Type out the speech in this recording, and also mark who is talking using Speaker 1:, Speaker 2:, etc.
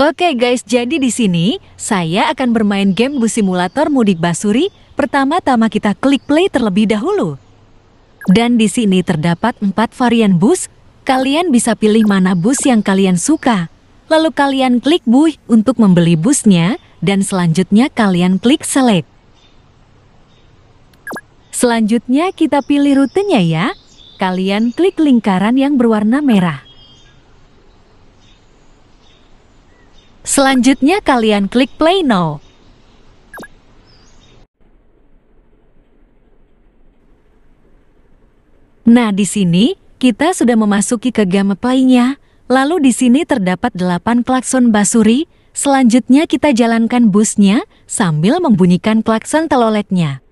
Speaker 1: Oke guys, jadi di sini saya akan bermain game bus simulator mudik Basuri. Pertama-tama kita klik play terlebih dahulu. Dan di sini terdapat empat varian bus. Kalian bisa pilih mana bus yang kalian suka. Lalu kalian klik buy untuk membeli busnya dan selanjutnya kalian klik select. Selanjutnya kita pilih rutenya ya. Kalian klik lingkaran yang berwarna merah. Selanjutnya kalian klik play now. Nah, di sini kita sudah memasuki ke game play-nya. Lalu di sini terdapat 8 klakson basuri. Selanjutnya kita jalankan busnya sambil membunyikan klakson teloletnya.